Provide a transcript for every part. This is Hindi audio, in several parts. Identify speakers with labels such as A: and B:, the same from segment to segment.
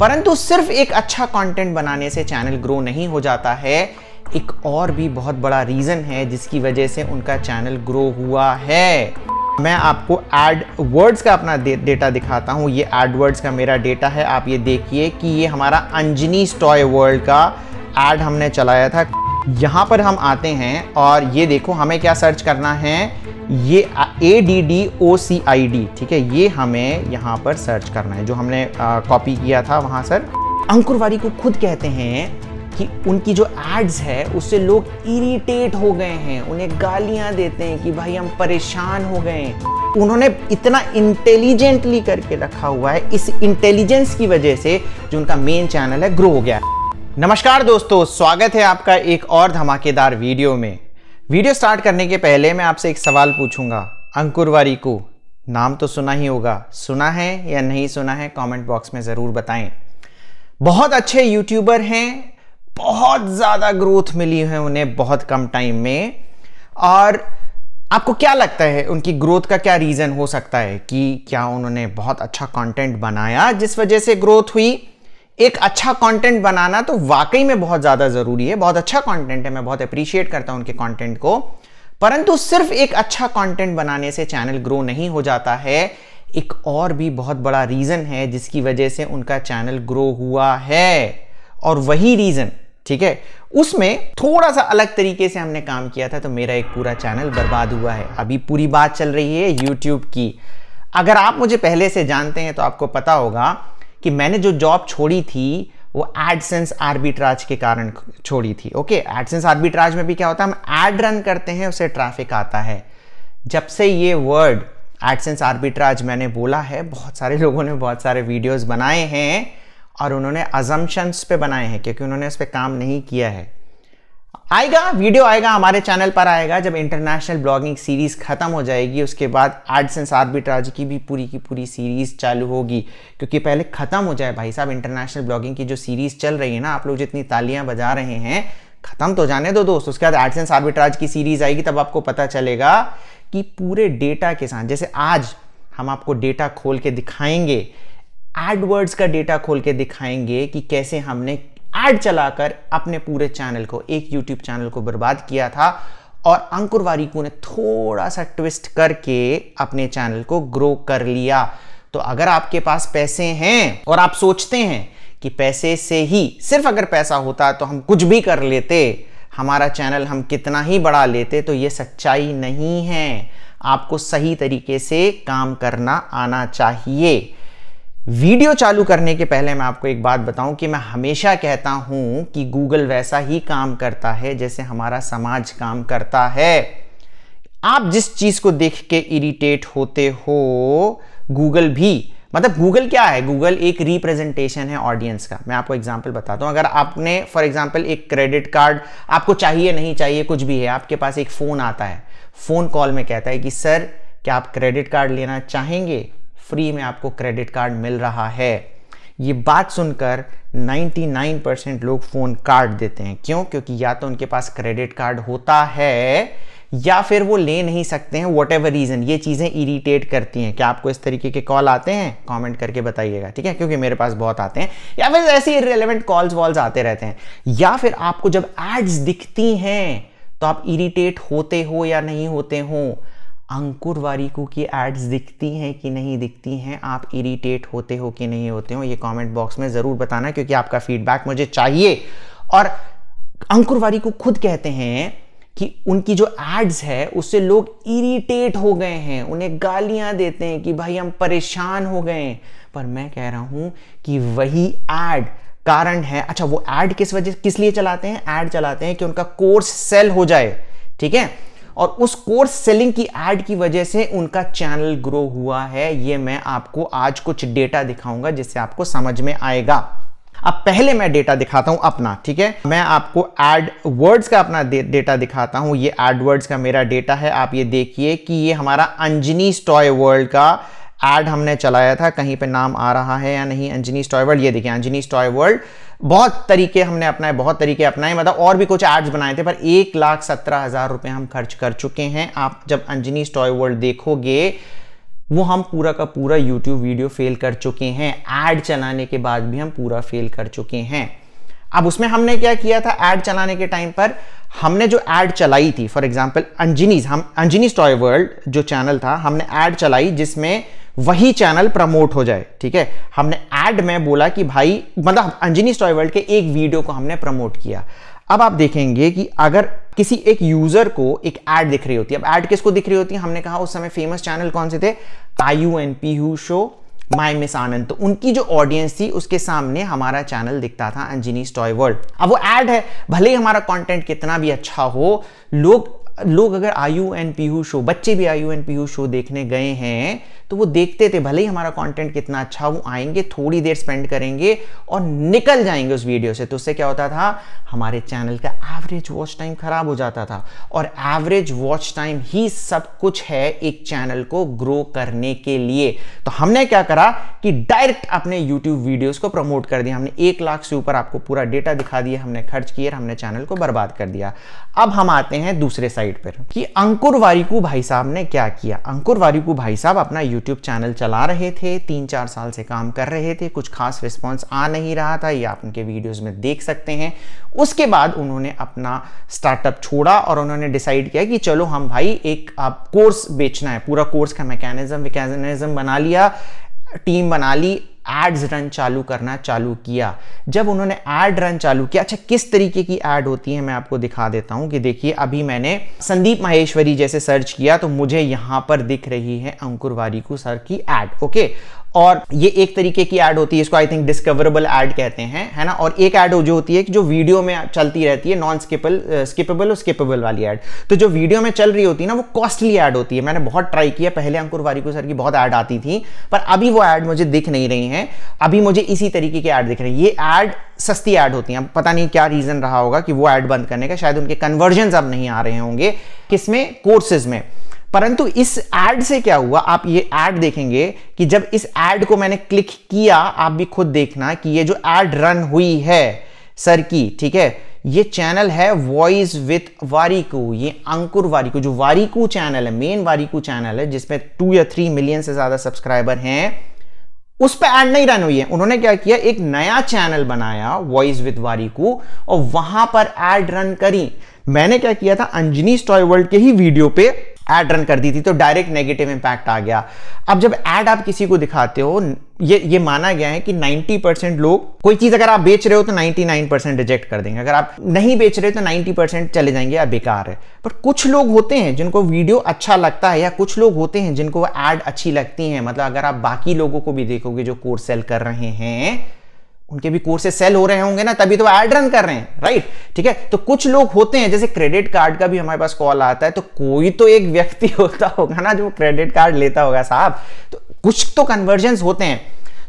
A: परंतु सिर्फ एक अच्छा कंटेंट बनाने से चैनल ग्रो नहीं हो जाता है एक और भी बहुत बड़ा रीज़न है जिसकी वजह से उनका चैनल ग्रो हुआ है मैं आपको एड वर्ड्स का अपना डेटा दिखाता हूँ ये एड वर्ड्स का मेरा डेटा है आप ये देखिए कि ये हमारा अंजनी स्टॉय वर्ल्ड का एड हमने चलाया था यहाँ पर हम आते हैं और ये देखो हमें क्या सर्च करना है ये A D D O C I D ठीक है ये हमें यहाँ पर सर्च करना है जो हमने कॉपी किया था वहाँ सर अंकुरवारी को खुद कहते हैं कि उनकी जो एड्स है उससे लोग इरिटेट हो गए हैं उन्हें गालियां देते हैं कि भाई हम परेशान हो गए हैं उन्होंने इतना इंटेलिजेंटली करके रखा हुआ है इस इंटेलिजेंस की वजह से जो उनका मेन चैनल है ग्रो हो गया है नमस्कार दोस्तों स्वागत है आपका एक और धमाकेदार वीडियो में वीडियो स्टार्ट करने के पहले मैं आपसे एक सवाल पूछूंगा अंकुर को नाम तो सुना ही होगा सुना है या नहीं सुना है कमेंट बॉक्स में ज़रूर बताएं बहुत अच्छे यूट्यूबर हैं बहुत ज़्यादा ग्रोथ मिली है उन्हें बहुत कम टाइम में और आपको क्या लगता है उनकी ग्रोथ का क्या रीज़न हो सकता है कि क्या उन्होंने बहुत अच्छा कंटेंट बनाया जिस वजह से ग्रोथ हुई एक अच्छा कंटेंट बनाना तो वाकई में बहुत ज़्यादा ज़रूरी है बहुत अच्छा कंटेंट है मैं बहुत अप्रिशिएट करता हूं उनके कंटेंट को परंतु सिर्फ एक अच्छा कंटेंट बनाने से चैनल ग्रो नहीं हो जाता है एक और भी बहुत बड़ा रीज़न है जिसकी वजह से उनका चैनल ग्रो हुआ है और वही रीज़न ठीक है उसमें थोड़ा सा अलग तरीके से हमने काम किया था तो मेरा एक पूरा चैनल बर्बाद हुआ है अभी पूरी बात चल रही है यूट्यूब की अगर आप मुझे पहले से जानते हैं तो आपको पता होगा कि मैंने जो जॉब छोड़ी थी वो एडसेंस आर्बिट्राज के कारण छोड़ी थी ओके एडसेंस आर्बिट्राज में भी क्या होता है हम एड रन करते हैं उसे ट्रैफिक आता है जब से ये वर्ड एडसेंस आर्बिट्राज मैंने बोला है बहुत सारे लोगों ने बहुत सारे वीडियोस बनाए हैं और उन्होंने अजम्पन्स पे बनाए हैं क्योंकि उन्होंने उस पर काम नहीं किया है आएगा वीडियो आएगा हमारे चैनल पर आएगा जब इंटरनेशनल ब्लॉगिंग सीरीज़ ख़त्म हो जाएगी उसके बाद एडसेंस आर्बिट्राज की भी पूरी की पूरी सीरीज़ चालू होगी क्योंकि पहले ख़त्म हो जाए भाई साहब इंटरनेशनल ब्लॉगिंग की जो सीरीज़ चल रही है ना आप लोग जितनी तालियां बजा रहे हैं ख़त्म तो जाने दो दोस्त उसके बाद एडसेंस आर्बिट्राज की सीरीज़ आएगी तब आपको पता चलेगा कि पूरे डेटा के साथ जैसे आज हम आपको डेटा खोल के दिखाएंगे एडवर्ड्स का डेटा खोल के दिखाएंगे कि कैसे हमने ऐड चलाकर अपने पूरे चैनल को एक यूट्यूब चैनल को बर्बाद किया था और अंकुर वारिकू ने थोड़ा सा ट्विस्ट करके अपने चैनल को ग्रो कर लिया तो अगर आपके पास पैसे हैं और आप सोचते हैं कि पैसे से ही सिर्फ अगर पैसा होता तो हम कुछ भी कर लेते हमारा चैनल हम कितना ही बढ़ा लेते तो ये सच्चाई नहीं है आपको सही तरीके से काम करना आना चाहिए वीडियो चालू करने के पहले मैं आपको एक बात बताऊं कि मैं हमेशा कहता हूं कि गूगल वैसा ही काम करता है जैसे हमारा समाज काम करता है आप जिस चीज़ को देख के इरिटेट होते हो गूगल भी मतलब गूगल क्या है गूगल एक रिप्रेजेंटेशन है ऑडियंस का मैं आपको एग्जांपल बताता हूँ अगर आपने फॉर एग्जाम्पल एक क्रेडिट कार्ड आपको चाहिए नहीं चाहिए कुछ भी है आपके पास एक फ़ोन आता है फ़ोन कॉल में कहता है कि सर क्या आप क्रेडिट कार्ड लेना चाहेंगे फ्री में आपको क्रेडिट कार्ड मिल रहा है ये बात सुनकर 99 परसेंट लोग फ़ोन काट देते हैं क्यों क्योंकि या तो उनके पास क्रेडिट कार्ड होता है या फिर वो ले नहीं सकते हैं वॉट एवर रीज़न ये चीज़ें इरीटेट करती हैं क्या आपको इस तरीके के कॉल आते हैं कमेंट करके बताइएगा ठीक है क्योंकि मेरे पास बहुत आते हैं या फिर ऐसे इरेलीवेंट कॉल्स वॉल्स आते रहते हैं या फिर आपको जब एड्स दिखती हैं तो आप इरीटेट होते हो या नहीं होते हो अंकुर वारिकू की एड्स दिखती हैं कि नहीं दिखती हैं आप इरीटेट होते हो कि नहीं होते हो ये कमेंट बॉक्स में ज़रूर बताना क्योंकि आपका फीडबैक मुझे चाहिए और अंकुर वारिकू खुद कहते हैं कि उनकी जो एड्स है उससे लोग इरीटेट हो गए हैं उन्हें गालियां देते हैं कि भाई हम परेशान हो गए हैं पर मैं कह रहा हूं कि वही एड कारण है अच्छा वो एड किस वजह किस लिए चलाते हैं एड चलाते हैं कि उनका कोर्स सेल हो जाए ठीक है और उस कोर्स सेलिंग की एड की वजह से उनका चैनल ग्रो हुआ है ये मैं आपको आज कुछ डेटा दिखाऊंगा जिससे आपको समझ में आएगा अब पहले मैं डेटा दिखाता हूं अपना ठीक है मैं आपको एड वर्ड्स का अपना डेटा दिखाता हूं ये एड वर्ड्स का मेरा डेटा है आप ये देखिए कि ये हमारा अंजनी स्टॉय वर्ल्ड का एड हमने चलाया था कहीं पे नाम आ रहा है या नहीं अंजनी स्टॉय वर्ल्ड ये देखिए अंजनी स्टॉय वर्ल्ड बहुत तरीके हमने अपनाए बहुत तरीके अपनाए मतलब और भी कुछ एड्स बनाए थे पर एक लाख सत्रह हज़ार रुपये हम खर्च कर चुके हैं आप जब अंजनी स्टॉय वर्ल्ड देखोगे वो हम पूरा का पूरा यूट्यूब वीडियो फेल कर चुके हैं एड चलाने के बाद भी हम पूरा फेल कर चुके हैं अब उसमें हमने क्या किया था एड चलाने के टाइम पर हमने जो एड चलाई थी फॉर एग्जाम्पल अंजनीज हम अंजनीज टॉय वर्ल्ड जो चैनल था हमने एड चलाई जिसमें वही चैनल प्रमोट हो जाए ठीक है हमने एड में बोला कि भाई मतलब अंजनी टॉय वर्ल्ड के एक वीडियो को हमने प्रमोट किया अब आप देखेंगे कि अगर किसी एक यूजर को एक एड दिख रही होती है अब एड किसको दिख रही होती है हमने कहा उस समय फेमस चैनल कौन से थे I U N P who show my miss Anand तो उनकी जो ऑडियंस थी उसके सामने हमारा चैनल दिखता था अंजनी स्टॉय वर्ल्ड अब वो एड है भले ही हमारा कंटेंट कितना भी अच्छा हो लोग लोग अगर आयु एंड पीहू शो बच्चे भी आयु एंड पीहू शो देखने गए हैं तो वो देखते थे भले ही हमारा कंटेंट कितना अच्छा वो आएंगे थोड़ी देर स्पेंड करेंगे और निकल जाएंगे उस वीडियो से तो उससे क्या होता था हमारे चैनल का एवरेज वॉच टाइम खराब हो जाता था और एवरेज वॉच टाइम ही सब कुछ है एक चैनल को ग्रो करने के लिए तो हमने क्या करा कि डायरेक्ट अपने यूट्यूब वीडियोज को प्रमोट कर दिया हमने एक लाख से ऊपर आपको पूरा डेटा दिखा दिया हमने खर्च किया हमने चैनल को बर्बाद कर दिया अब हम आते हैं दूसरे साइड साइड पर कि अंकुर वारिकू भाई साहब ने क्या किया अंकुर वारिकू भाई साहब अपना यूट्यूब चैनल चला रहे थे तीन चार साल से काम कर रहे थे कुछ खास रिस्पॉन्स आ नहीं रहा था ये आप उनके वीडियोज़ में देख सकते हैं उसके बाद उन्होंने अपना स्टार्टअप छोड़ा और उन्होंने डिसाइड किया कि चलो हम भाई एक आप कोर्स बेचना है पूरा कोर्स का मैकेनिज्म वैकेनिज्म बना लिया टीम बना ली एड्स रन चालू करना चालू किया जब उन्होंने एड रन चालू किया अच्छा किस तरीके की एड होती है मैं आपको दिखा देता हूं कि देखिए अभी मैंने संदीप माहेश्वरी जैसे सर्च किया तो मुझे यहाँ पर दिख रही है अंकुर वारिकू सर की एड ओके और ये एक तरीके की एड होती है इसको आई थिंक डिस्कवरेबल एड कहते हैं है ना और एक एड जो होती है जो वीडियो में चलती रहती है नॉन स्किपल स्किपेबल और स्किपेबल वाली एड तो जो वीडियो में चल रही होती है ना वो कॉस्टली एड होती है मैंने बहुत ट्राई किया पहले अंकुर वारिको सर की बहुत ऐड आती थी पर अभी वो ऐड मुझे दिख नहीं रही है अभी मुझे इसी तरीके की ऐड दिख रही है ये ऐड सस्ती ऐड होती हैं पता नहीं क्या रीज़न रहा होगा कि वो ऐड बंद करने का शायद उनके कन्वर्जन अब नहीं आ रहे होंगे किसमें कोर्सेज में परंतु इस एड से क्या हुआ आप ये एड देखेंगे कि जब इस एड को मैंने क्लिक किया आप भी खुद देखना कि ये जो एड रन हुई है सर की ठीक है ये चैनल है वॉइस विथ वारिकू ये अंकुर वारिकू जो वारिकू चैनल है मेन वारिकू चैनल है जिसमें टू या थ्री मिलियन से ज्यादा सब्सक्राइबर हैं उस पर एड नहीं रन हुई है उन्होंने क्या किया एक नया चैनल बनाया वॉइस विथ वारिकू और वहां पर एड रन करी मैंने क्या किया था अंजनी स्टॉय वर्ल्ड के ही वीडियो पे एड रन कर दी थी तो डायरेक्ट नेगेटिव इंपैक्ट आ गया अब जब एड आप किसी को दिखाते हो ये ये माना गया है कि 90 परसेंट लोग कोई चीज़ अगर आप बेच रहे हो तो 99 परसेंट रिजेक्ट कर देंगे अगर आप नहीं बेच रहे हो तो 90 परसेंट चले जाएंगे या बेकार है पर कुछ लोग होते हैं जिनको वीडियो अच्छा लगता है या कुछ लोग होते हैं जिनको एड अच्छी लगती है मतलब अगर आप बाकी लोगों को भी देखोगे जो कोर्स सेल कर रहे हैं उनके भी कोर्सेज सेल हो रहे होंगे ना तभी तो एड रन कर रहे हैं राइट ठीक है तो कुछ लोग होते हैं जैसे क्रेडिट कार्ड का भी हमारे पास कॉल आता है तो कोई तो एक व्यक्ति होता होगा ना जो क्रेडिट कार्ड लेता होगा साहब तो कुछ तो कन्वर्जेंस होते हैं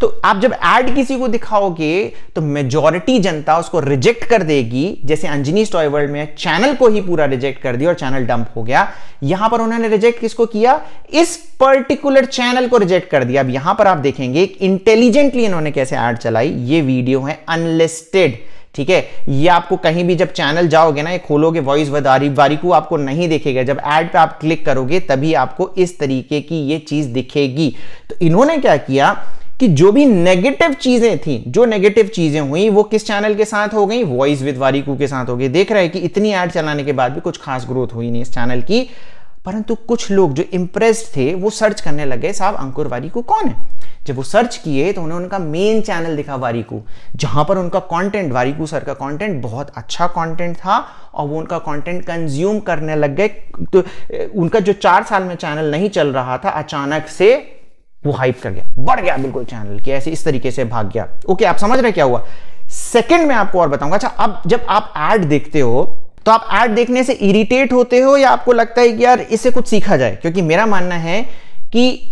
A: तो आप जब एड किसी को दिखाओगे तो मेजोरिटी जनता उसको रिजेक्ट कर देगी जैसे अंजनी स्टॉय वर्ल्ड में चैनल को ही पूरा रिजेक्ट कर दिया और चैनल डंप हो गया यहां पर उन्होंने रिजेक्ट किसको किया इस पर्टिकुलर चैनल को रिजेक्ट कर दिया अब यहां पर आप देखेंगे इंटेलिजेंटली इन्होंने कैसे एड चलाई ये वीडियो है अनलिस्टेड ठीक है ये आपको कहीं भी जब चैनल जाओगे ना ये खोलोगे वॉइस वारी वारिकू आपको नहीं दिखेगा जब एड पे आप क्लिक करोगे तभी आपको इस तरीके की ये चीज दिखेगी तो इन्होंने क्या किया कि जो भी नेगेटिव चीजें थी जो नेगेटिव चीजें हुई वो किस चैनल के साथ हो गई वॉइस विद वारिकू के साथ हो गई देख रहे हैं कि इतनी ऐड चलाने के बाद भी कुछ खास ग्रोथ हुई नहीं इस चैनल की परंतु कुछ लोग जो इंप्रेस थे वो सर्च करने लगे साहब अंकुर वारिकू कौन है जब वो सर्च किए तो उन्होंने उनका मेन चैनल दिखा वारिकू जहां पर उनका कंटेंट वारिकू सर का कंटेंट बहुत अच्छा कंटेंट था और वो उनका कंटेंट कंज्यूम करने लग गए तो उनका जो चार साल में चैनल नहीं चल रहा था अचानक से वो हाइप कर गया बढ़ गया बिल्कुल चैनल के ऐसे इस तरीके से भाग गया ओके आप समझ रहे क्या हुआ सेकंड में आपको और बताऊंगा अच्छा अब जब आप एड देखते हो तो आप एड देखने से इरिटेट होते हो या आपको लगता है कि यार इसे कुछ सीखा जाए क्योंकि मेरा मानना है कि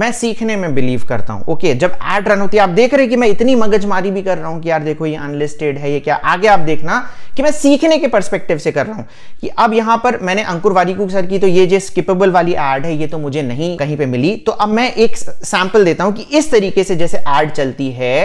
A: मैं सीखने में बिलीव करता हूं ओके जब एड रन होती है आप देख रहे कि मैं इतनी मगजमारी भी कर रहा हूं कि यार देखो ये अनलिस्टेड है ये क्या आगे आप देखना कि मैं सीखने के परस्पेक्टिव से कर रहा हूं कि अब यहां पर मैंने अंकुर वारिकू सर की तो ये जो स्किपेबल वाली एड है ये तो मुझे नहीं कहीं पर मिली तो अब मैं एक सैंपल देता हूं कि इस तरीके से जैसे एड चलती है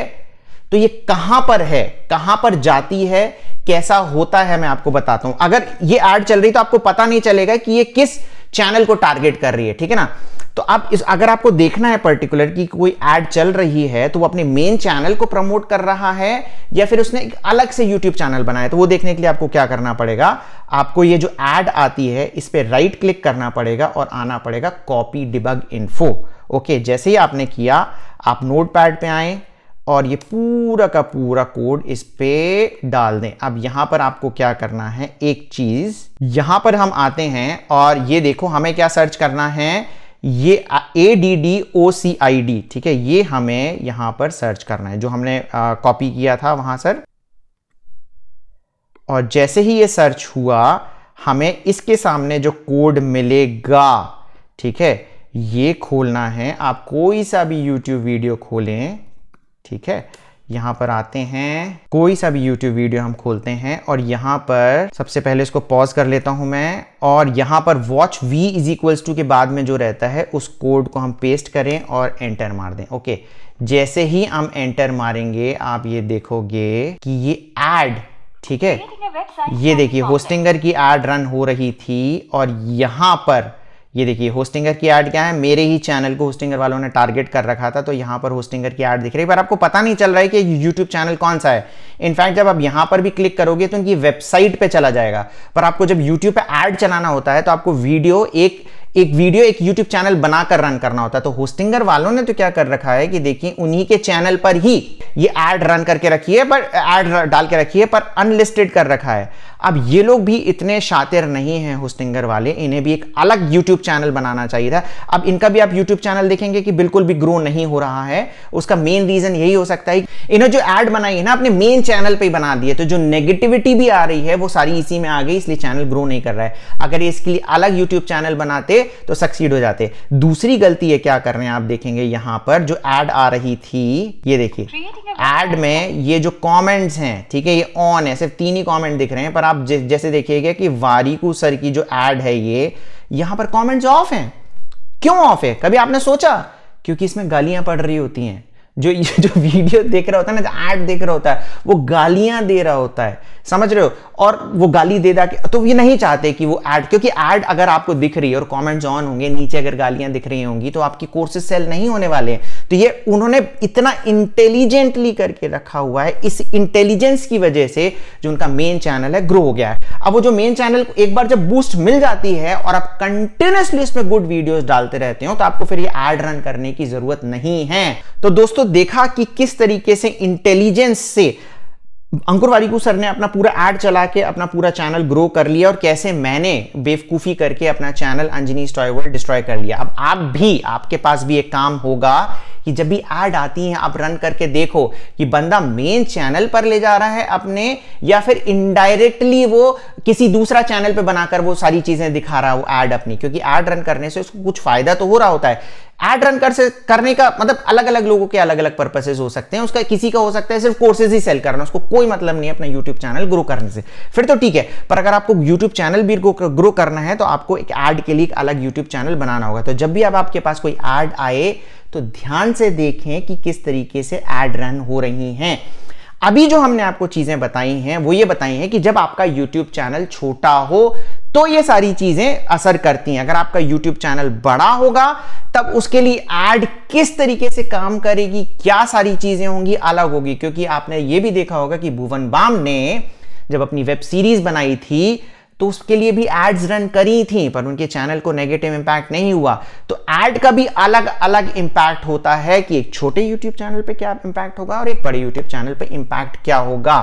A: तो ये कहां पर है कहां पर जाती है कैसा होता है मैं आपको बताता हूं अगर ये एड चल रही तो आपको पता नहीं चलेगा कि ये किस चैनल को टारगेट कर रही है ठीक है ना तो आप इस अगर आपको देखना है पर्टिकुलर कि कोई एड चल रही है तो वो अपने मेन चैनल को प्रमोट कर रहा है या फिर उसने एक अलग से यूट्यूब चैनल बनाया तो वो देखने के लिए आपको क्या करना पड़ेगा आपको ये जो एड आती है इस पर राइट क्लिक करना पड़ेगा और आना पड़ेगा कॉपी डिबग इन्फो ओके जैसे ही आपने किया आप नोट पैड पर आए और ये पूरा का पूरा कोड इस पे डाल दें अब यहां पर आपको क्या करना है एक चीज़ यहां पर हम आते हैं और ये देखो हमें क्या सर्च करना है ये A D D O C I D ठीक है ये हमें यहां पर सर्च करना है जो हमने कॉपी किया था वहां सर और जैसे ही ये सर्च हुआ हमें इसके सामने जो कोड मिलेगा ठीक है ये खोलना है आप कोई सा भी YouTube वीडियो खोलें ठीक है यहाँ पर आते हैं कोई सा भी YouTube वीडियो हम खोलते हैं और यहाँ पर सबसे पहले इसको पॉज कर लेता हूँ मैं और यहाँ पर watch V is equals to के बाद में जो रहता है उस कोड को हम पेस्ट करें और एंटर मार दें ओके जैसे ही हम एंटर मारेंगे आप ये देखोगे कि ये एड ठीक है ये देखिए होस्टिंगर की एड रन हो रही थी और यहाँ पर ये देखिए होस्टिंगर की ऐड क्या है मेरे ही चैनल को होस्टिंगर वालों ने टारगेट कर रखा था तो यहाँ पर होस्टिंगर की ऐड दिख रही है पर आपको पता नहीं चल रहा है कि यूट्यूब चैनल कौन सा है इनफैक्ट जब आप यहाँ पर भी क्लिक करोगे तो उनकी वेबसाइट पर चला जाएगा पर आपको जब यूट्यूब पर ऐड चलाना होता है तो आपको वीडियो एक एक वीडियो एक यूट्यूब चैनल बनाकर रन करना होता है तो होस्टिंगर वालों ने तो क्या कर रखा है कि देखिए उन्हीं के चैनल पर ही ये एड रन करके रखी है पर एड डाल के रखी है पर अनलिस्टेड कर रखा है अब ये लोग भी इतने शातिर नहीं हैं होस्टिंगर वाले इन्हें भी एक अलग यूट्यूब चैनल बनाना चाहिए था अब इनका भी आप यूट्यूब चैनल देखेंगे कि बिल्कुल भी ग्रो नहीं हो रहा है उसका मेन रीजन यही हो सकता है इन्हें जो एड बनाई है ना अपने मेन चैनल पर ही बना दिए तो जो नेगेटिविटी भी आ रही है वो सारी इसी में आ गई इसलिए चैनल ग्रो नहीं कर रहा है अगर इसके लिए अलग यूट्यूब चैनल बनाते तो सक्सीड हो जाते दूसरी गलती है क्या कर रहे हैं आप देखेंगे यहां पर जो एड आ रही थी ये देखिए एड में ये जो कॉमेंट्स हैं ठीक है ये ऑन है सिर्फ तीन ही कॉमेंट दिख रहे हैं पर आप जैसे देखिएगा कि वारिकू सर की जो एड है ये यहां पर कॉमेंट्स ऑफ है क्यों ऑफ है कभी आपने सोचा क्योंकि इसमें गालियां पड़ रही होती हैं जो ये जो वीडियो देख रहा होता है ना जो ऐड देख रहा होता है वो गालियां दे रहा होता है समझ रहे हो और वो गाली दे दा के तो ये नहीं चाहते कि वो ऐड क्योंकि ऐड अगर आपको दिख रही है और कमेंट्स ऑन होंगे नीचे अगर गालियां दिख रही होंगी तो आपकी कोर्सेज सेल नहीं होने वाले हैं तो ये उन्होंने इतना इंटेलिजेंटली करके रखा हुआ है इस इंटेलिजेंस की वजह से जो उनका मेन चैनल है ग्रो हो गया है अब वो जो मेन चैनल एक बार जब बूस्ट मिल जाती है और आप कंटिन्यूसली उसमें गुड वीडियोज डालते रहते हो तो आपको फिर ये एड रन करने की जरूरत नहीं है तो दोस्तों देखा कि किस तरीके से इंटेलिजेंस से अंकुर वारिकू सर ने अपना पूरा ऐड चला के अपना पूरा चैनल ग्रो कर लिया और कैसे मैंने बेवकूफ़ी करके अपना channel Anjani toy world destroy कर लिया अब आप भी आपके पास भी एक काम होगा कि जब भी ऐड आती हैं आप रन करके देखो कि बंदा मेन चैनल पर ले जा रहा है अपने या फिर इनडायरेक्टली वो किसी दूसरा चैनल पर बनाकर वो सारी चीज़ें दिखा रहा है वो ऐड अपनी क्योंकि ऐड रन करने से उसको कुछ फ़ायदा तो हो रहा होता है एड रन कर से करने का मतलब अलग अलग लोगों के अलग अलग पर्पसेज हो सकते हैं उसका किसी का हो सकता है सिर्फ कोर्सेज ही सेल करना उसको कोई मतलब नहीं है अपना यूट्यूब चैनल ग्रो करने से फिर तो ठीक है पर अगर आपको यूट्यूब चैनल भी ग्रो करना है तो आपको एक एड के लिए एक अलग यूट्यूब चैनल बनाना होगा तो जब भी अब आपके पास कोई एड आए तो ध्यान से देखें कि किस तरीके से एड रन हो रही हैं अभी जो हमने आपको चीज़ें बताई हैं वो ये बताई हैं कि जब आपका YouTube चैनल छोटा हो तो ये सारी चीज़ें असर करती हैं अगर आपका YouTube चैनल बड़ा होगा तब उसके लिए एड किस तरीके से काम करेगी क्या सारी चीज़ें होंगी अलग होगी क्योंकि आपने ये भी देखा होगा कि भुवन बाम ने जब अपनी वेब सीरीज़ बनाई थी तो उसके लिए भी एड्स रन करी थी पर उनके चैनल को नेगेटिव इंपैक्ट नहीं हुआ तो एड का भी अलग अलग इंपैक्ट होता है कि एक छोटे यूट्यूब चैनल पर क्या इंपैक्ट होगा और एक बड़े यूट्यूब चैनल पर इम्पैक्ट क्या होगा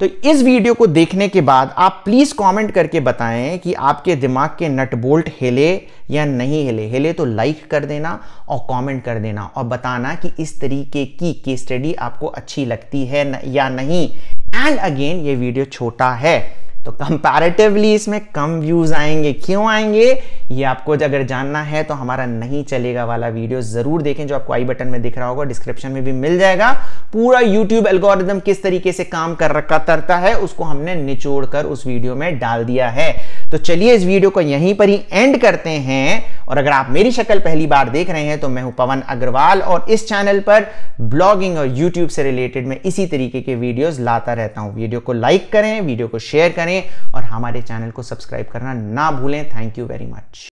A: तो इस वीडियो को देखने के बाद आप प्लीज़ कमेंट करके बताएं कि आपके दिमाग के नट बोल्ट हिले या नहीं हिले हिले तो लाइक कर देना और कमेंट कर देना और बताना कि इस तरीके की केस स्टडी आपको अच्छी लगती है या नहीं एंड अगेन ये वीडियो छोटा है तो कंपैरेटिवली इसमें कम व्यूज़ आएंगे क्यों आएंगे ये आपको अगर जानना है तो हमारा नहीं चलेगा वाला वीडियो ज़रूर देखें जो आपको आई बटन में दिख रहा होगा डिस्क्रिप्शन में भी मिल जाएगा पूरा यूट्यूब एल्गोरिदम किस तरीके से काम कर रखा करता है उसको हमने निचोड़ कर उस वीडियो में डाल दिया है तो चलिए इस वीडियो को यहीं पर ही एंड करते हैं और अगर आप मेरी शक्ल पहली बार देख रहे हैं तो मैं हूं पवन अग्रवाल और इस चैनल पर ब्लॉगिंग और यूट्यूब से रिलेटेड मैं इसी तरीके के वीडियोस लाता रहता हूं वीडियो को लाइक करें वीडियो को शेयर करें और हमारे चैनल को सब्सक्राइब करना ना भूलें थैंक यू वेरी मच